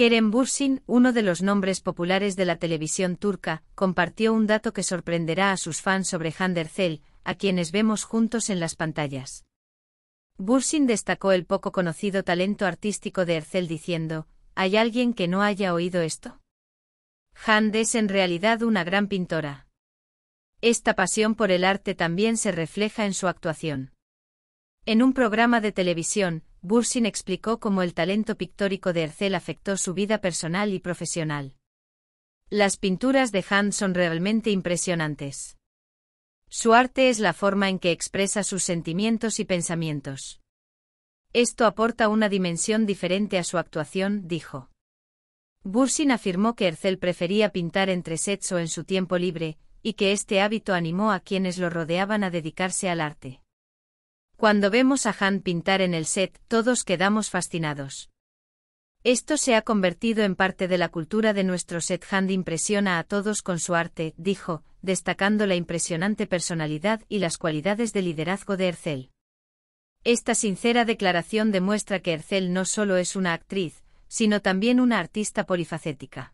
Kerem Bursin, uno de los nombres populares de la televisión turca, compartió un dato que sorprenderá a sus fans sobre Hande Erçel, a quienes vemos juntos en las pantallas. Bursin destacó el poco conocido talento artístico de Ercel diciendo, ¿hay alguien que no haya oído esto? Hand es en realidad una gran pintora. Esta pasión por el arte también se refleja en su actuación. En un programa de televisión, Bursin explicó cómo el talento pictórico de Hercel afectó su vida personal y profesional. Las pinturas de Han son realmente impresionantes. Su arte es la forma en que expresa sus sentimientos y pensamientos. Esto aporta una dimensión diferente a su actuación, dijo. Bursin afirmó que Ercel prefería pintar entre sets o en su tiempo libre, y que este hábito animó a quienes lo rodeaban a dedicarse al arte. Cuando vemos a Han pintar en el set, todos quedamos fascinados. Esto se ha convertido en parte de la cultura de nuestro set. Han impresiona a todos con su arte, dijo, destacando la impresionante personalidad y las cualidades de liderazgo de Ercel. Esta sincera declaración demuestra que Ercel no solo es una actriz, sino también una artista polifacética.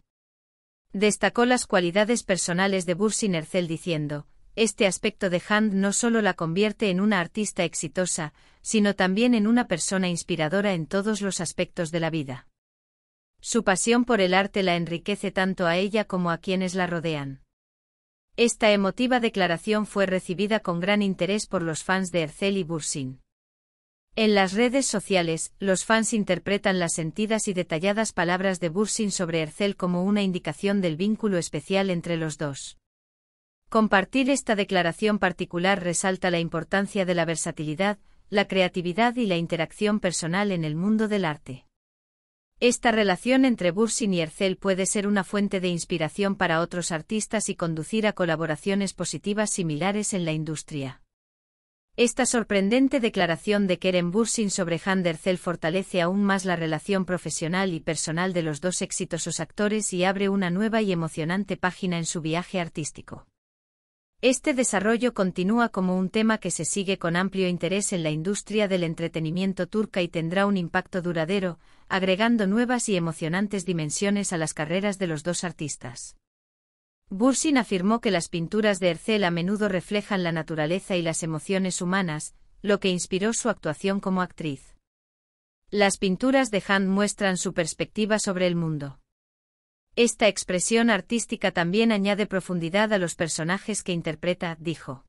Destacó las cualidades personales de Bursin Ercel diciendo, este aspecto de Hand no solo la convierte en una artista exitosa, sino también en una persona inspiradora en todos los aspectos de la vida. Su pasión por el arte la enriquece tanto a ella como a quienes la rodean. Esta emotiva declaración fue recibida con gran interés por los fans de Ercel y Bursin. En las redes sociales, los fans interpretan las sentidas y detalladas palabras de Bursin sobre Ercel como una indicación del vínculo especial entre los dos. Compartir esta declaración particular resalta la importancia de la versatilidad, la creatividad y la interacción personal en el mundo del arte. Esta relación entre Bursin y Ercel puede ser una fuente de inspiración para otros artistas y conducir a colaboraciones positivas similares en la industria. Esta sorprendente declaración de Keren Bursin sobre Ercel fortalece aún más la relación profesional y personal de los dos exitosos actores y abre una nueva y emocionante página en su viaje artístico. Este desarrollo continúa como un tema que se sigue con amplio interés en la industria del entretenimiento turca y tendrá un impacto duradero, agregando nuevas y emocionantes dimensiones a las carreras de los dos artistas. Bursin afirmó que las pinturas de Ercel a menudo reflejan la naturaleza y las emociones humanas, lo que inspiró su actuación como actriz. Las pinturas de Hand muestran su perspectiva sobre el mundo. Esta expresión artística también añade profundidad a los personajes que interpreta, dijo.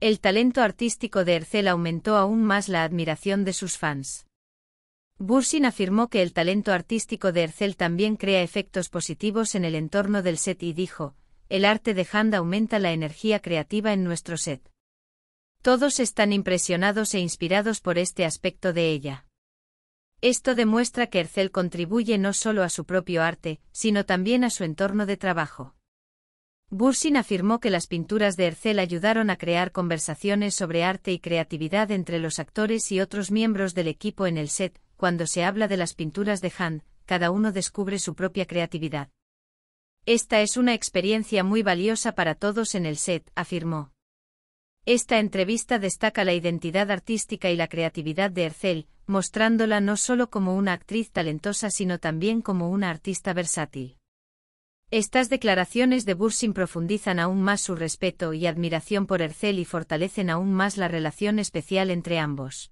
El talento artístico de Ercel aumentó aún más la admiración de sus fans. Bursin afirmó que el talento artístico de Ercel también crea efectos positivos en el entorno del set y dijo, el arte de Hand aumenta la energía creativa en nuestro set. Todos están impresionados e inspirados por este aspecto de ella. Esto demuestra que Hercel contribuye no solo a su propio arte, sino también a su entorno de trabajo. Bursin afirmó que las pinturas de Hercel ayudaron a crear conversaciones sobre arte y creatividad entre los actores y otros miembros del equipo en el set. Cuando se habla de las pinturas de Han, cada uno descubre su propia creatividad. Esta es una experiencia muy valiosa para todos en el set, afirmó. Esta entrevista destaca la identidad artística y la creatividad de Ercel, mostrándola no solo como una actriz talentosa sino también como una artista versátil. Estas declaraciones de Bursin profundizan aún más su respeto y admiración por Ercel y fortalecen aún más la relación especial entre ambos.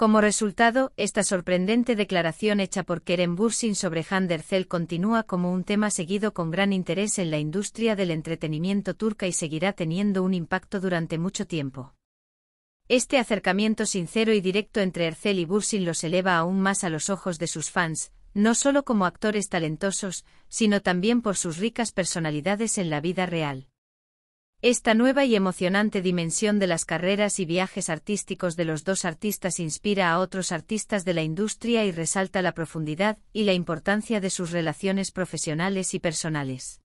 Como resultado, esta sorprendente declaración hecha por Kerem Bursin sobre Handercel continúa como un tema seguido con gran interés en la industria del entretenimiento turca y seguirá teniendo un impacto durante mucho tiempo. Este acercamiento sincero y directo entre Ercel y Bursin los eleva aún más a los ojos de sus fans, no solo como actores talentosos, sino también por sus ricas personalidades en la vida real. Esta nueva y emocionante dimensión de las carreras y viajes artísticos de los dos artistas inspira a otros artistas de la industria y resalta la profundidad y la importancia de sus relaciones profesionales y personales.